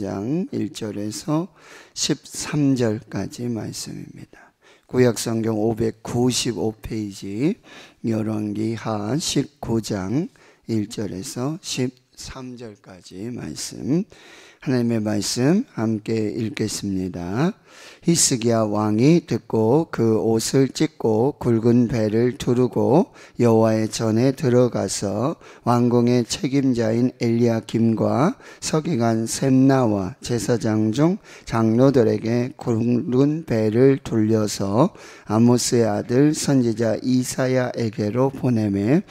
장 1절에서 13절까지 말씀입니다. 구약성경 595페이지 열왕기하 19장 1절에서 13절까지 말씀 하나님의 말씀 함께 읽겠습니다. 히스기야 왕이 듣고 그 옷을 찢고 굵은 배를 두르고 여호와의 전에 들어가서 왕궁의 책임자인 엘리야김과 서기관 셈나와 제사장 중 장로들에게 굵은 배를 돌려서 아모스의 아들 선지자 이사야에게로 보내매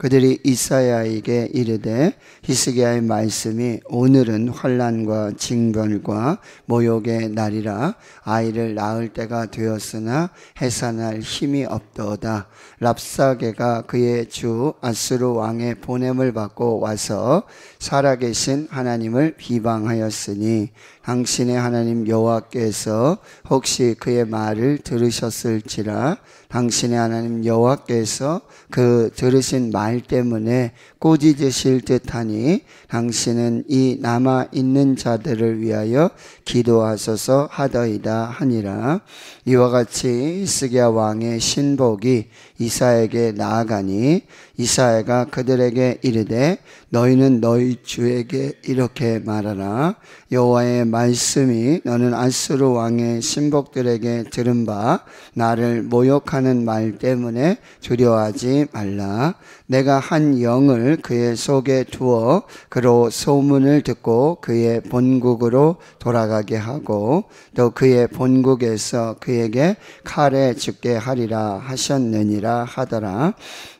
그들이 이사야에게 이르되 히스기야의 말씀이 오늘은 환란과 징벌과 모욕의 날이라 아이를 낳을 때가 되었으나 해산할 힘이 없도다 랍사게가 그의 주 아스루 왕의 보냄을 받고 와서 살아계신 하나님을 비방하였으니 당신의 하나님 여호와께서 혹시 그의 말을 들으셨을지라 당신의 하나님 여호와께서 그 들으신 말 때문에 꼬지으실 듯하니 당신은 이 남아 있는 자들을 위하여 기도하소서 하더이다 하니라. 이와 같이 스기야 왕의 신복이 이사에게 나아가니 이사야가 그들에게 이르되 너희는 너희 주에게 이렇게 말하라 여호와의 말씀이 너는 아스루 왕의 신복들에게 들은 바 나를 모욕하는 말 때문에 두려워하지 말라 내가 한 영을 그의 속에 두어 그로 소문을 듣고 그의 본국으로 돌아가 가게 하고 또 그의 본국에서 그에게 칼에 죽게 하리라 하셨느니라 하더라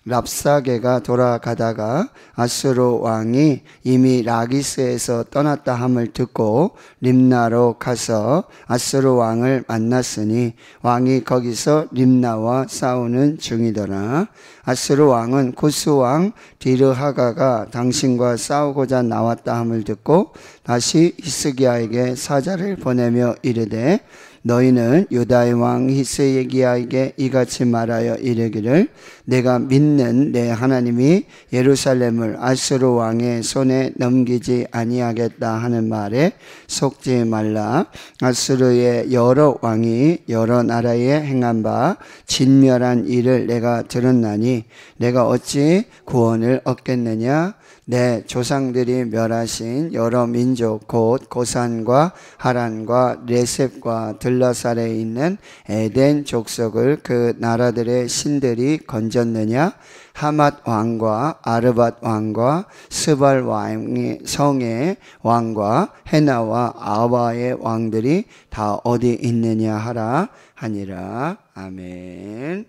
랍사게가 돌아가다가 아수르 왕이 이미 라기스에서 떠났다 함을 듣고 림나로 가서 아수르 왕을 만났으니 왕이 거기서 림나와 싸우는 중이더라. 아수르 왕은 구스 왕 디르하가가 당신과 싸우고자 나왔다 함을 듣고 다시 히스기야에게 사자를 보내며 이르되 너희는 유다의 왕 히스기야에게 이같이 말하여 이르기를 내가 믿는 내 하나님이 예루살렘을 아스르 왕의 손에 넘기지 아니하겠다 하는 말에 속지 말라 아스르의 여러 왕이 여러 나라에 행한 바 진멸한 일을 내가 들었나니 내가 어찌 구원을 얻겠느냐 내 조상들이 멸하신 여러 민족 곧 고산과 하란과 레셉과 들라살에 있는 에덴 족속을 그 나라들의 신들이 건졌느냐 하맛 왕과 아르밧 왕과 스발 왕의 성의 왕과 헤나와 아와의 왕들이 다 어디 있느냐 하라 하니라 아멘.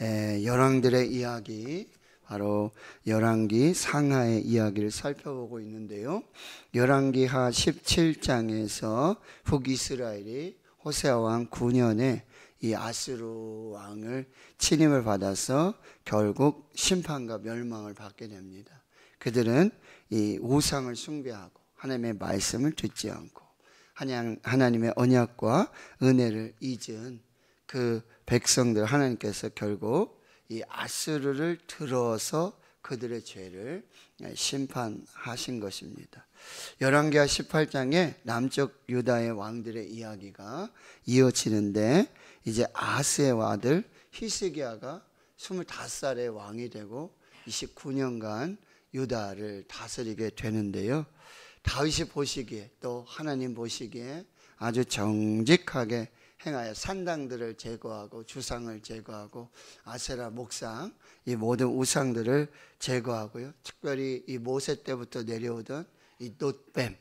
에, 열왕들의 이야기 바로 열왕기 상하의 이야기를 살펴보고 있는데요. 열왕기하 17장에서 북이스라엘이 호세아 왕 9년에 이 아스루 왕을 침입을 받아서 결국 심판과 멸망을 받게 됩니다. 그들은 이 우상을 숭배하고 하나님의 말씀을 듣지 않고 하나님의 언약과 은혜를 잊은 그 백성들 하나님께서 결국 이아스르를 들어서 그들의 죄를 심판하신 것입니다. 열왕기하 18장에 남쪽 유다의 왕들의 이야기가 이어지는데 이제 아스의 아들 히스기야가 25살의 왕이 되고 29년간 유다를 다스리게 되는데요. 다윗이 보시기에 또 하나님 보시기에 아주 정직하게 행하여 산당들을 제거하고 주상을 제거하고 아세라 목상 이 모든 우상들을 제거하고요. 특별히 이 모세 때부터 내려오던 이 노뱀,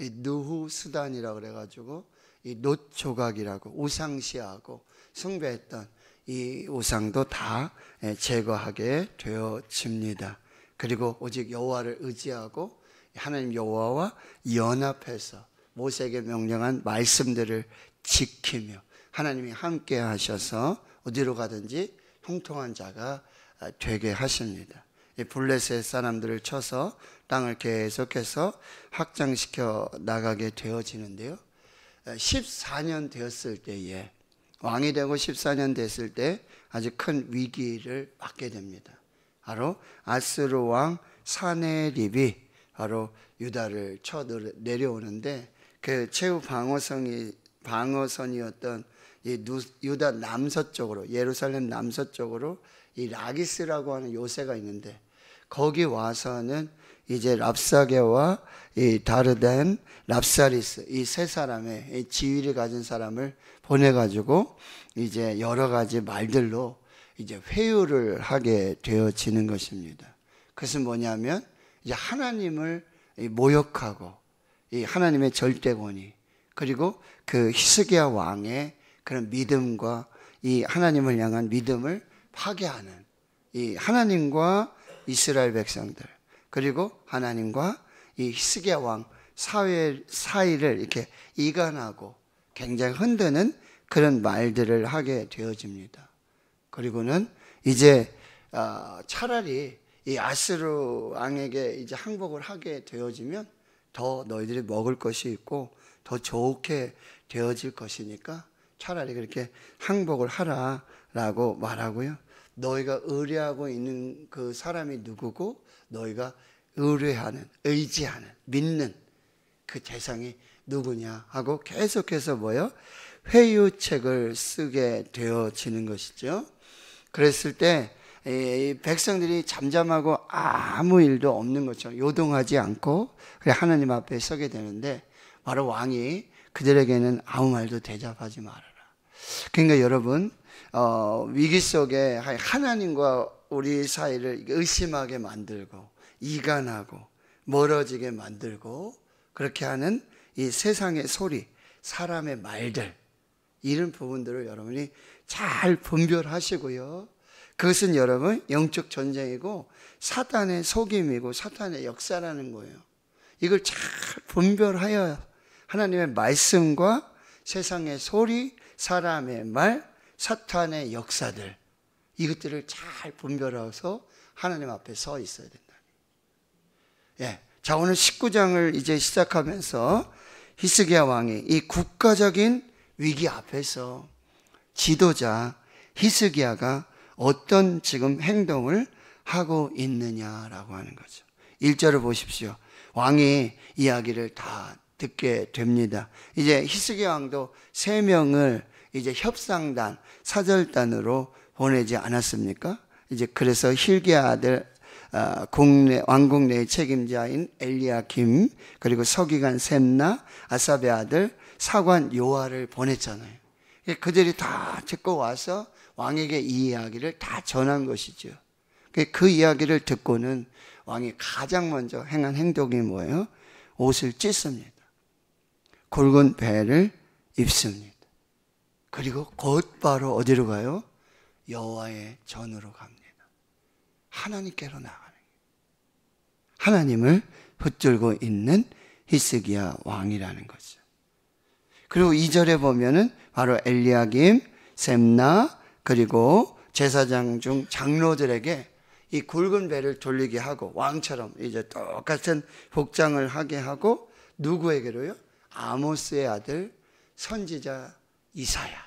이 누후 수단이라 그래가지고 이 노조각이라고 우상시하고 숭배했던 이 우상도 다 예, 제거하게 되어집니다. 그리고 오직 여호와를 의지하고 하나님 여호와와 연합해서 모세에게 명령한 말씀들을 지키며 하나님이 함께 하셔서 어디로 가든지 형통한 자가 아, 되게 하십니다. 이 블레셋 사람들을 쳐서 땅을 계속해서 확장시켜 나가게 되어지는데요. 14년 아, 되었을 때에 왕이 되고 14년 됐을 때 아주 큰 위기를 맞게 됩니다. 바로 아스로 왕 사네립이 바로 유다를 쳐 내려오는데 그 최후 방어성이 방어선이었던 이 유다 남서쪽으로 예루살렘 남서쪽으로 이 라기스라고 하는 요새가 있는데 거기 와서는 이제 랍사게와 이 다르덴 랍사리스 이 세 사람의 이 지위를 가진 사람을 보내 가지고 이제 여러 가지 말들로 이제 회유를 하게 되어지는 것입니다. 그것은 뭐냐면 이제 하나님을 모욕하고 이 하나님의 절대 권위 그리고 그 히스기야 왕의 그런 믿음과 이 하나님을 향한 믿음을 파괴하는 이 하나님과 이스라엘 백성들 그리고 하나님과 이 히스기야 왕 사회 사이를 이렇게 이간하고 굉장히 흔드는 그런 말들을 하게 되어집니다. 그리고는 이제 아, 차라리 이아스루 왕에게 이제 항복을 하게 되어지면 더 너희들이 먹을 것이 있고 더 좋게 되어질 것이니까 차라리 그렇게 항복을 하라라고 말하고요. 너희가 의뢰하고 있는 그 사람이 누구고 너희가 의뢰하는, 의지하는, 믿는 그 대상이 누구냐 하고 계속해서 뭐요? 회유책을 쓰게 되어지는 것이죠. 그랬을 때 백성들이 잠잠하고 아무 일도 없는 것처럼 요동하지 않고 하나님 앞에 서게 되는데 바로 왕이 그들에게는 아무 말도 대답하지 말아라. 그러니까 여러분 어, 위기 속에 하나님과 우리 사이를 의심하게 만들고 이간하고 멀어지게 만들고 그렇게 하는 이 세상의 소리, 사람의 말들 이런 부분들을 여러분이 잘 분별하시고요. 그것은 여러분 영적 전쟁이고 사탄의 속임이고 사탄의 역사라는 거예요. 이걸 잘 분별하여 하나님의 말씀과 세상의 소리, 사람의 말, 사탄의 역사들 이것들을 잘 분별해서 하나님 앞에 서 있어야 된다. 예. 자, 오늘 19장을 이제 시작하면서 히스기야 왕이 이 국가적인 위기 앞에서 지도자 히스기야가 어떤 지금 행동을 하고 있느냐라고 하는 거죠. 1절을 보십시오. 왕이 이야기를 다 듣게 됩니다. 이제 히스기 왕도 세 명을 이제 협상단, 사절단으로 보내지 않았습니까? 이제 그래서 힐기 아들 어, 국내, 왕국 내의 책임자인 엘리야김 그리고 서기관 셈나 아삽의 아들 사관 요아를 보냈잖아요. 그들이 다 듣고 와서 왕에게 이 이야기를 다 전한 것이죠. 그, 그 이야기를 듣고는 왕이 가장 먼저 행한 행동이 뭐예요? 옷을 찢습니다. 굵은 배를 입습니다. 그리고 곧바로 어디로 가요? 여호와의 전으로 갑니다. 하나님께로 나가는 하나님을 붙들고 있는 히스기야 왕이라는 거죠. 그리고 2절에 보면은 바로 엘리야김, 셈나 그리고 제사장 중 장로들에게 이 굵은 배를 돌리게 하고 왕처럼 이제 똑같은 복장을 하게 하고 누구에게로요? 아모스의 아들 선지자 이사야.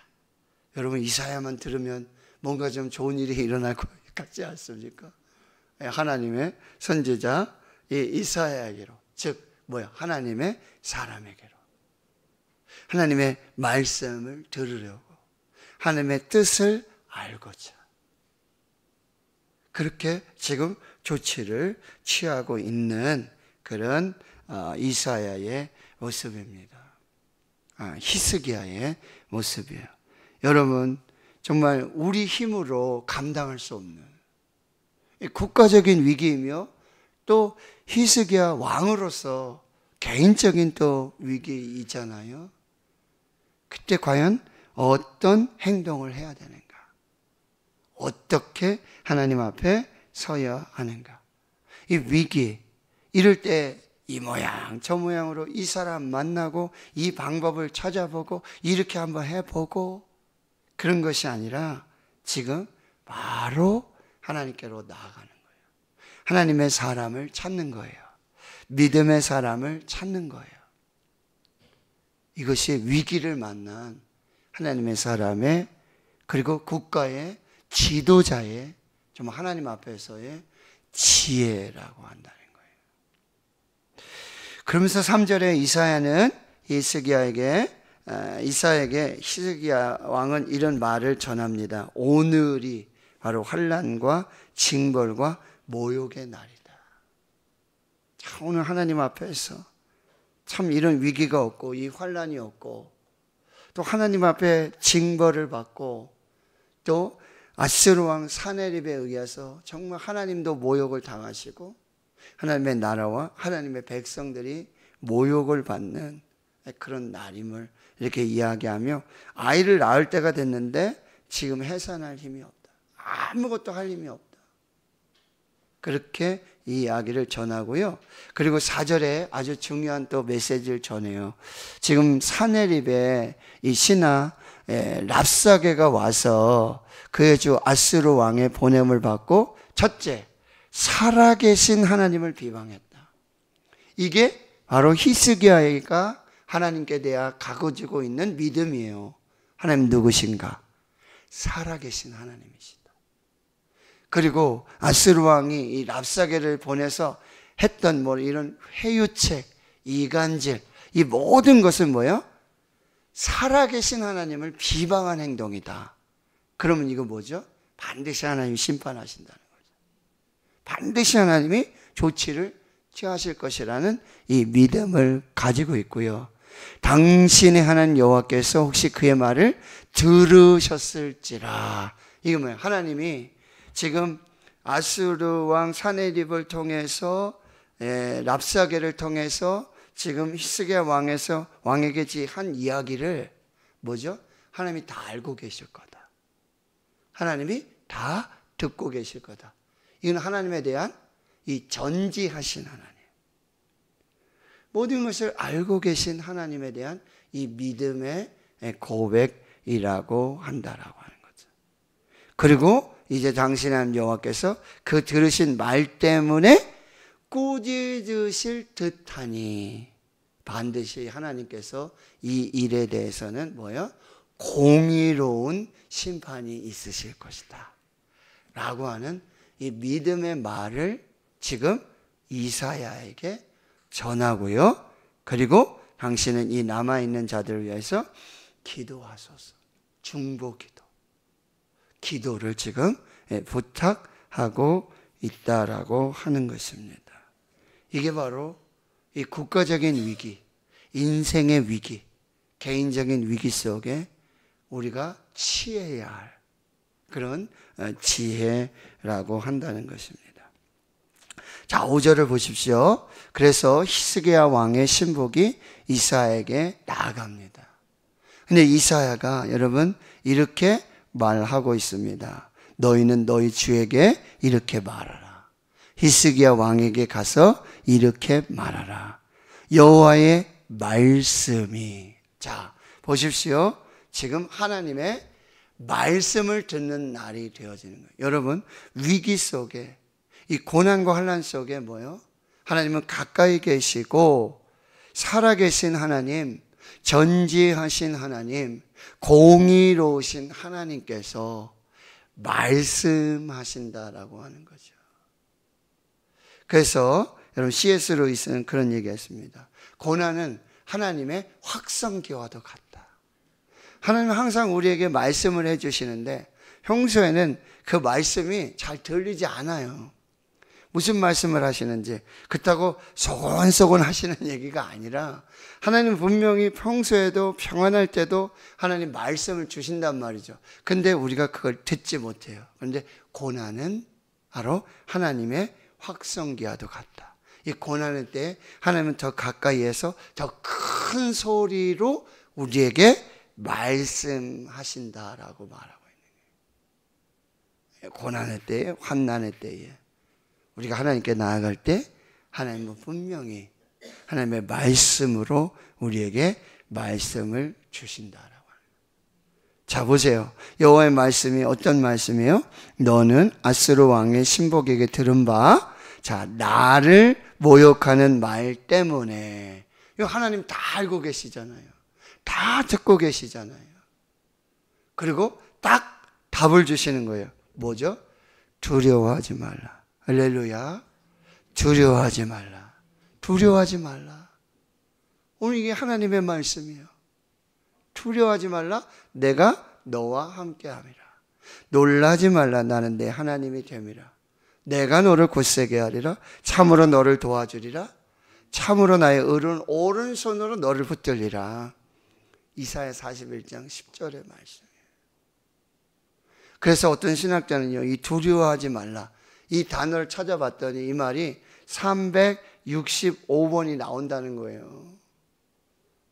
여러분 이사야만 들으면 뭔가 좀 좋은 일이 일어날 것 같지 않습니까? 예, 하나님의 선지자 이사야에게로 즉 뭐야 하나님의 사람에게로 하나님의 말씀을 들으려고 하나님의 뜻을 알고자 그렇게 지금 조치를 취하고 있는 그런 어, 이사야의 모습입니다. 아, 히스기야의 모습이에요. 여러분 정말 우리 힘으로 감당할 수 없는 국가적인 위기이며 또 히스기야 왕으로서 개인적인 또 위기이잖아요. 그때 과연 어떤 행동을 해야 되는가? 어떻게 하나님 앞에 서야 하는가? 이 위기, 이럴 때이 모양 저 모양으로 이 사람 만나고 이 방법을 찾아보고 이렇게 한번 해보고 그런 것이 아니라 지금 바로 하나님께로 나아가는 거예요. 하나님의 사람을 찾는 거예요. 믿음의 사람을 찾는 거예요. 이것이 위기를 만난 하나님의 사람의 그리고 국가의 지도자의 좀 하나님 앞에서의 지혜라고 한다. 그러면서 3절에 이사야는 이스기야에게 아, 이사에게 야 히스기야 왕은 이런 말을 전합니다. 오늘이 바로 환란과 징벌과 모욕의 날이다. 오늘 하나님 앞에서 참 이런 위기가 없고 이 환란이 없고 또 하나님 앞에 징벌을 받고 또 아스르 왕사내립에 의해서 정말 하나님도 모욕을 당하시고 하나님의 나라와 하나님의 백성들이 모욕을 받는 그런 날임을 이렇게 이야기하며 아이를 낳을 때가 됐는데 지금 해산할 힘이 없다. 아무것도 할 힘이 없다. 그렇게 이 이야기를 전하고요. 그리고 사절에 아주 중요한 또 메시지를 전해요. 지금 사내립에 이 신하 예, 랍사게가 와서 그의 주 아스루 왕의 보냄을 받고 첫째 살아계신 하나님을 비방했다. 이게 바로 히스기야가 하나님께 대하 가고지고 있는 믿음이에요. 하나님 누구신가? 살아계신 하나님이시다. 그리고 아스르 왕이 이 랍사게를 보내서 했던 뭐 이런 회유책, 이간질, 이 모든 것은 뭐요 살아계신 하나님을 비방한 행동이다. 그러면 이거 뭐죠? 반드시 하나님 심판하신다는. 반드시 하나님이 조치를 취하실 것이라는 이 믿음을 가지고 있고요. 당신의 하나님 여호와께서 혹시 그의 말을 들으셨을지라. 이게 뭐예요? 하나님이 지금 아수르 왕 사네립을 통해서 예, 랍사게를 통해서 지금 히스기 왕에서 왕에게 한 이야기를 뭐죠? 하나님이 다 알고 계실 거다. 하나님이 다 듣고 계실 거다. 이건 하나님에 대한 이 전지하신 하나님. 모든 것을 알고 계신 하나님에 대한 이 믿음의 고백이라고 한다라고 하는 거죠. 그리고 이제 당신한 여호와께서 그 들으신 말 때문에 꾸짖으실 듯하니 반드시 하나님께서 이 일에 대해서는 뭐요? 공의로운 심판이 있으실 것이다. 라고 하는 이 믿음의 말을 지금 이사야에게 전하고요. 그리고 당신은 이 남아있는 자들을 위해서 기도하소서. 중보 기도. 기도를 지금 예, 부탁하고 있다라고 하는 것입니다. 이게 바로 이 국가적인 위기, 인생의 위기, 개인적인 위기 속에 우리가 취해야 할 그런 어, 지혜라고 한다는 것입니다. 자, 5절을 보십시오. 그래서 히스기야 왕의 신복이 이사에게 나아갑니다. 근데 이사야가 여러분 이렇게 말하고 있습니다. 너희는 너희 주에게 이렇게 말하라. 히스기야 왕에게 가서 이렇게 말하라. 여호와의 말씀이 자, 보십시오. 지금 하나님의 말씀을 듣는 날이 되어지는 거예요. 여러분 위기 속에 이 고난과 환란 속에 뭐요? 하나님은 가까이 계시고 살아계신 하나님, 전지하신 하나님, 공의로우신 하나님께서 말씀하신다라고 하는 거죠. 그래서 여러분 C.S. 루이스는 그런 얘기했습니다. 고난은 하나님의 확성기와도 같다. 하나님 은 항상 우리에게 말씀을 해주시는데 평소에는 그 말씀이 잘 들리지 않아요. 무슨 말씀을 하시는지 그렇다고 소곤소곤 하시는 얘기가 아니라 하나님 분명히 평소에도 평안할 때도 하나님 말씀을 주신단 말이죠. 근데 우리가 그걸 듣지 못해요. 그런데 고난은 바로 하나님의 확성기와도 같다. 이 고난의 때 하나님은 더 가까이에서 더 큰 소리로 우리에게 말씀하신다라고 말하고 있는 거예요. 고난의 때에 환난의 때에 우리가 하나님께 나아갈 때 하나님은 분명히 하나님의 말씀으로 우리에게 말씀을 주신다라고 합니다. 자 보세요. 여호와의 말씀이 어떤 말씀이에요? 너는 아스로 왕의 신복에게 들은 바, 자 나를 모욕하는 말 때문에 이 하나님 다 알고 계시잖아요. 다 듣고 계시잖아요. 그리고 딱 답을 주시는 거예요. 뭐죠? 두려워하지 말라. 할렐루야. 두려워하지 말라. 두려워하지 말라. 오늘 이게 하나님의 말씀이에요. 두려워하지 말라. 내가 너와 함께함이라. 놀라지 말라. 나는 내 하나님이 됨이라. 내가 너를 굳세게 하리라. 참으로 너를 도와주리라. 참으로 나의 의른 오른손으로 너를 붙들리라. 이사야 41장 10절의 말씀이에요. 그래서 어떤 신학자는요, 이 두려워하지 말라. 이 단어를 찾아봤더니 이 말이 365번이 나온다는 거예요.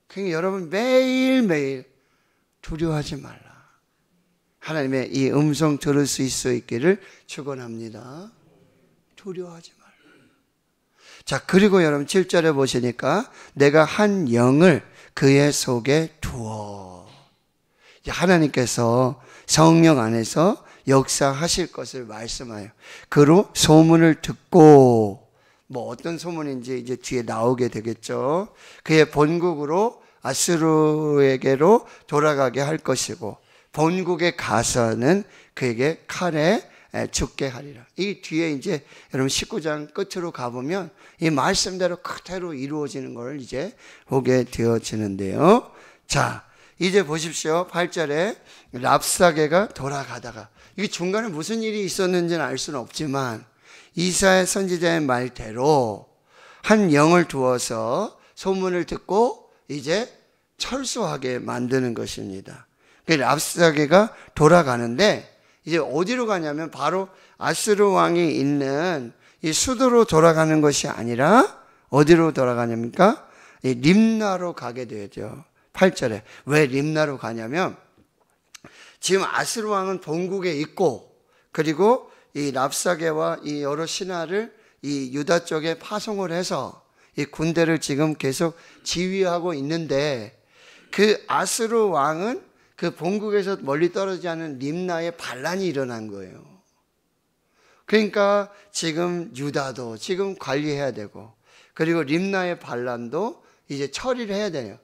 그러니까 여러분 매일매일 두려워하지 말라. 하나님의 이 음성 들을 수 있어 있기를 축원합니다. 두려워하지 말라. 자, 그리고 여러분 7절에 보시니까 내가 한 영을 그의 속에 두어. 하나님께서 성령 안에서 역사하실 것을 말씀하여. 그로 소문을 듣고, 뭐 어떤 소문인지 이제 뒤에 나오게 되겠죠. 그의 본국으로 아스루에게로 돌아가게 할 것이고, 본국에 가서는 그에게 칼에 죽게 하리라. 이 뒤에 이제 여러분 19장 끝으로 가보면 이 말씀대로 그대로 이루어지는 걸 이제 보게 되어지는데요. 자, 이제 보십시오. 8절에 랍사게가 돌아가다가 이게 중간에 무슨 일이 있었는지는 알 수는 없지만 이사의 선지자의 말대로 한 영을 두어서 소문을 듣고 이제 철수하게 만드는 것입니다. 그 랍사게가 돌아가는데 이제 어디로 가냐면 바로 아스르 왕이 있는 이 수도로 돌아가는 것이 아니라 어디로 돌아가냅니까이 림나로 가게 되죠. 8절에 왜 림나로 가냐면 지금 아스르 왕은 본국에 있고 그리고 이 랍사계와 이 여러 신하를 이 유다 쪽에 파송을 해서 이 군대를 지금 계속 지휘하고 있는데 그 아스르 왕은 그 본국에서 멀리 떨어지지 않은 림나의 반란이 일어난 거예요. 그러니까 지금 유다도 지금 관리해야 되고 그리고 림나의 반란도 이제 처리를 해야 돼요.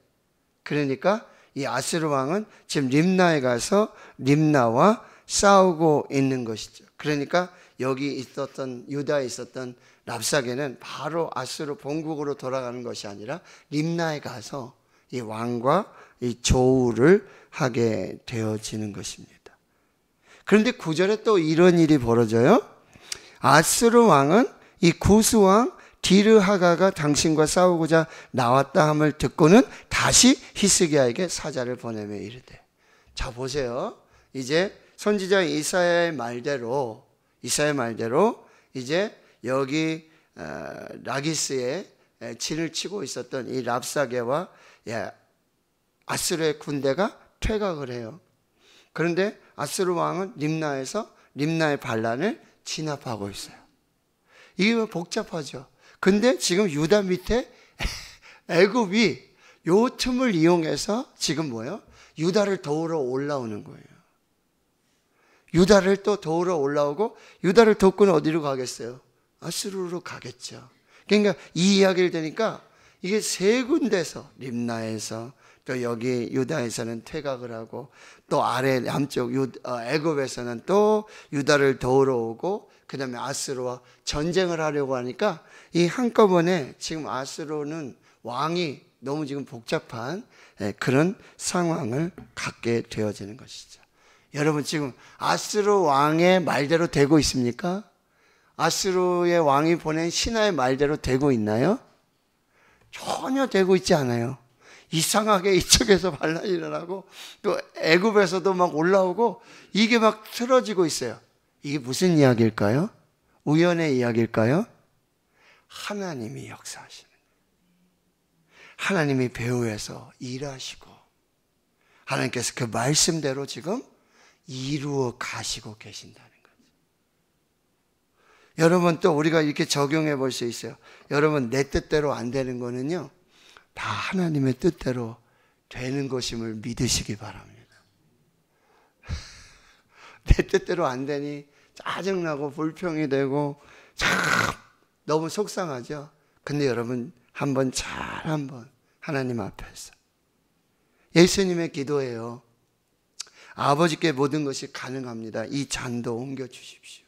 그러니까 이 아스르 왕은 지금 림나에 가서 림나와 싸우고 있는 것이죠. 그러니까 여기 있었던 유다에 있었던 랍사게는 바로 아스르 본국으로 돌아가는 것이 아니라 림나에 가서 이 왕과 이 조우를 하게 되어지는 것입니다. 그런데 구절에또 이런 일이 벌어져요. 아스르 왕은 이 구스 왕 디르하가가 당신과 싸우고자 나왔다 함을 듣고는 다시 히스기야에게 사자를 보내며 이르되 자 보세요. 이제 선지자 이사야의 말대로 이사야의 말대로 이제 여기 어, 라기스에 진을 치고 있었던 이 랍사게와 예, 아스르의 군대가 퇴각을 해요. 그런데 아스르 왕은 림나에서 림나의 반란을 진압하고 있어요. 이게 뭐 복잡하죠. 근데 지금 유다 밑에 애굽이 요 틈을 이용해서 지금 뭐예요? 유다를 도우러 올라오는 거예요. 유다를 또 도우러 올라오고 유다를 돕고는 어디로 가겠어요? 아스루로 가겠죠. 그러니까 이 이야기를 되니까 이게 세 군데서 림나에서 또 여기 유다에서는 퇴각을 하고 또 아래 남쪽 어, 애굽에서는 또 유다를 도우러 오고 그 다음에 아스로와 전쟁을 하려고 하니까 이 한꺼번에 지금 아스로는 왕이 너무 지금 복잡한 예, 그런 상황을 갖게 되어지는 것이죠. 여러분 지금 아스로 왕의 말대로 되고 있습니까? 아스로의 왕이 보낸 신하의 말대로 되고 있나요? 전혀 되고 있지 않아요. 이상하게 이쪽에서 반란이 일어나고 또 애굽에서도 막 올라오고 이게 막 틀어지고 있어요. 이게 무슨 이야기일까요? 우연의 이야기일까요? 하나님이 역사하시는 하나님이 배후에서 일하시고 하나님께서 그 말씀대로 지금 이루어 가시고 계신다 여러분 또 우리가 이렇게 적용해 볼 수 있어요. 여러분 내 뜻대로 안 되는 거는요. 다 하나님의 뜻대로 되는 것임을 믿으시기 바랍니다. 내 뜻대로 안 되니 짜증나고 불평이 되고 참 너무 속상하죠. 근데 여러분 한번 잘 한번 하나님 앞에서 예수님의 기도예요. 아버지께 모든 것이 가능합니다. 이 잔도 옮겨 주십시오.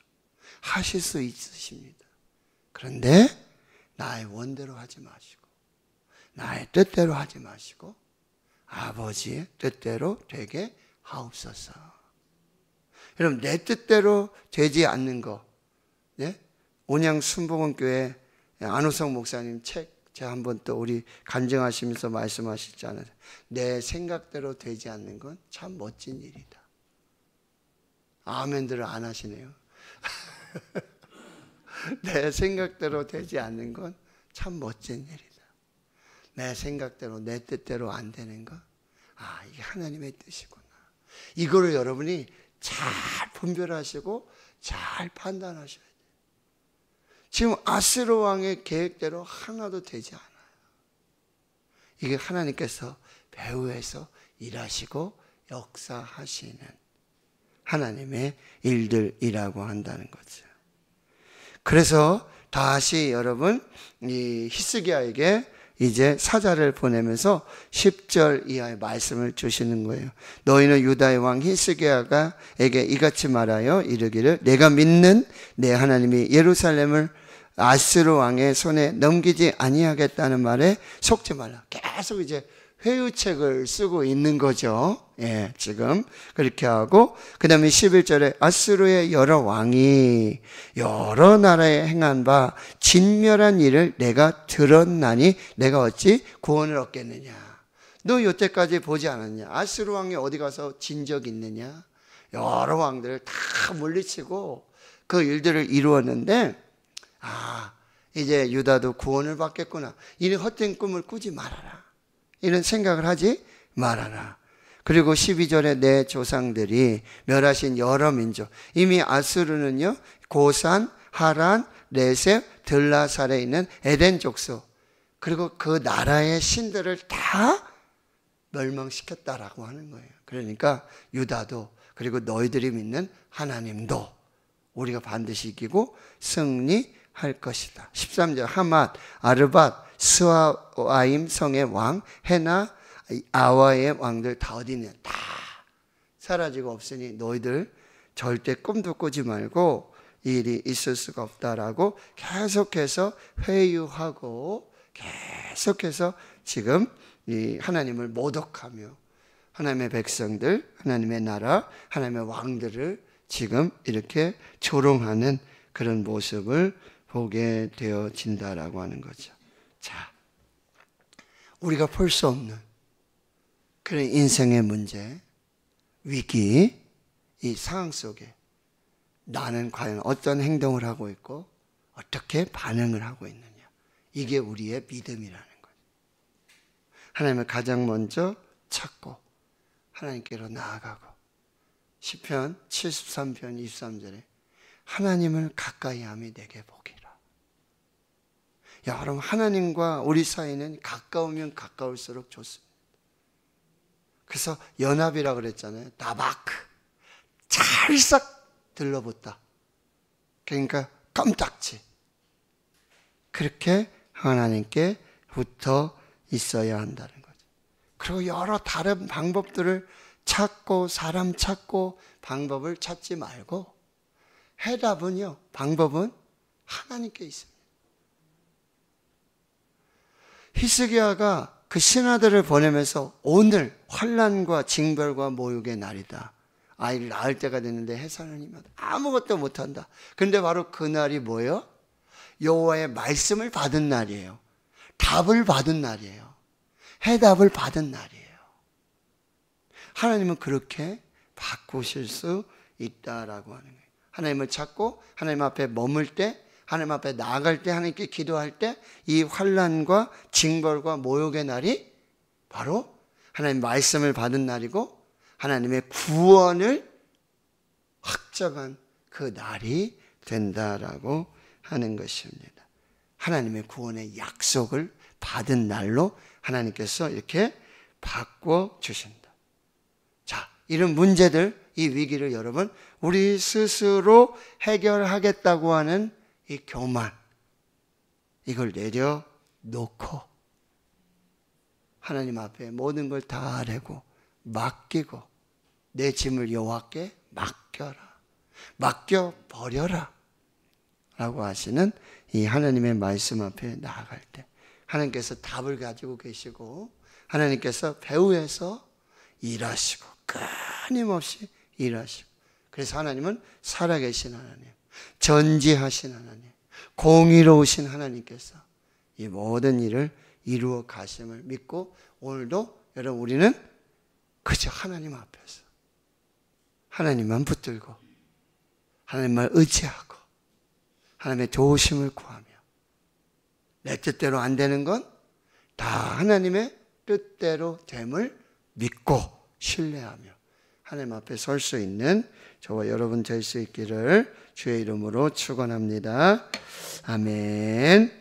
하실 수 있으십니다. 그런데 나의 원대로 하지 마시고 나의 뜻대로 하지 마시고 아버지의 뜻대로 되게 하옵소서. 여러분 내 뜻대로 되지 않는 거, 예? 온양 순복음교회 예, 안우성 목사님 책 제가 한번 또 우리 간증하시면서 말씀하시지 않요내 생각대로 되지 않는 건 참 멋진 일이다. 아멘들을 안 하시네요. 내 생각대로 되지 않는 건 참 멋진 일이다. 내 생각대로, 내 뜻대로 안 되는 거. 아, 이게 하나님의 뜻이구나. 이거를 여러분이 잘 분별하시고 잘 판단하셔야 돼 지금 아스로 왕의 계획대로 하나도 되지 않아요. 이게 하나님께서 배후에서 일하시고 역사하시는 하나님의 일들이라고 한다는 거죠. 그래서 다시 여러분 이 히스기야에게 이제 사자를 보내면서 10절 이하의 말씀을 주시는 거예요. 너희는 유다의 왕 히스기야가에게 이같이 말하여 이르기를 내가 믿는 내 하나님이 예루살렘을 아스로 왕의 손에 넘기지 아니하겠다는 말에 속지 말라. 계속 이제 회유책을 쓰고 있는 거죠. 예, 지금 그렇게 하고 그 다음에 11절에 아스루의 여러 왕이 여러 나라에 행한 바 진멸한 일을 내가 들었나니 내가 어찌 구원을 얻겠느냐. 너 여태까지 보지 않았냐. 아스루 왕이 어디 가서 진적 있느냐. 여러 왕들을 다 물리치고 그 일들을 이루었는데 아 이제 유다도 구원을 받겠구나. 이 헛된 꿈을 꾸지 말아라. 이런 생각을 하지 말아라. 그리고 12절에 내 조상들이 멸하신 여러 민족. 이미 아수르는요, 고산, 하란, 레셉, 들라살에 있는 에덴 족속. 그리고 그 나라의 신들을 다 멸망시켰다라고 하는 거예요. 그러니까 유다도 그리고 너희들이 믿는 하나님도 우리가 반드시 이기고 승리 할 것이다. 13절 하맛, 아르밧, 스와임 성의 왕, 헤나, 아와의 왕들 다 어디 있냐? 다 사라지고 없으니 너희들 절대 꿈도 꾸지 말고 일이 있을 수가 없다라고 계속해서 회유하고 계속해서 지금 이 하나님을 모독하며 하나님의 백성들, 하나님의 나라, 하나님의 왕들을 지금 이렇게 조롱하는 그런 모습을 보게 되어진다라고 하는 거죠. 자, 우리가 볼 수 없는 그런 인생의 문제, 위기, 이 상황 속에 나는 과연 어떤 행동을 하고 있고 어떻게 반응을 하고 있느냐. 이게 우리의 믿음이라는 거죠. 하나님을 가장 먼저 찾고 하나님께로 나아가고 시편 73편 23절에 하나님을 가까이 함이 내게 보기. 여러분 하나님과 우리 사이는 가까우면 가까울수록 좋습니다. 그래서 연합이라 그랬잖아요. 다바크 찰싹 들러붙다. 그러니까 깜짝지. 그렇게 하나님께 붙어 있어야 한다는 거죠. 그리고 여러 다른 방법들을 찾고 사람 찾고 방법을 찾지 말고 해답은요. 방법은 하나님께 있습니다. 히스기야가 그 신하들을 보내면서 오늘 환란과 징벌과 모욕의 날이다. 아이를 낳을 때가 됐는데 해산을 아무것도 못한다. 그런데 바로 그날이 뭐예요? 여호와의 말씀을 받은 날이에요. 답을 받은 날이에요. 해답을 받은 날이에요. 하나님은 그렇게 바꾸실 수 있다라고 하는 거예요. 하나님을 찾고 하나님 앞에 머물 때 하나님 앞에 나아갈 때 하나님께 기도할 때 이 환란과 징벌과 모욕의 날이 바로 하나님 말씀을 받은 날이고 하나님의 구원을 확정한 그 날이 된다라고 하는 것입니다. 하나님의 구원의 약속을 받은 날로 하나님께서 이렇게 바꿔 주신다. 자, 이런 문제들, 이 위기를 여러분 우리 스스로 해결하겠다고 하는 이 교만 이걸 내려놓고 하나님 앞에 모든 걸 다 내고 맡기고 내 짐을 여호와께 맡겨라 맡겨 버려라 라고 하시는 이 하나님의 말씀 앞에 나아갈 때 하나님께서 답을 가지고 계시고 하나님께서 배후에서 일하시고 끊임없이 일하시고 그래서 하나님은 살아계신 하나님 전지하신 하나님, 공의로우신 하나님께서 이 모든 일을 이루어 가심을 믿고 오늘도 여러분 우리는 그저 하나님 앞에서 하나님만 붙들고 하나님만 의지하고 하나님의 도우심을 구하며 내 뜻대로 안 되는 건 다 하나님의 뜻대로 됨을 믿고 신뢰하며 하나님 앞에 설 수 있는 저와 여러분 될 수 있기를 주의 이름으로 축원합니다. 아멘.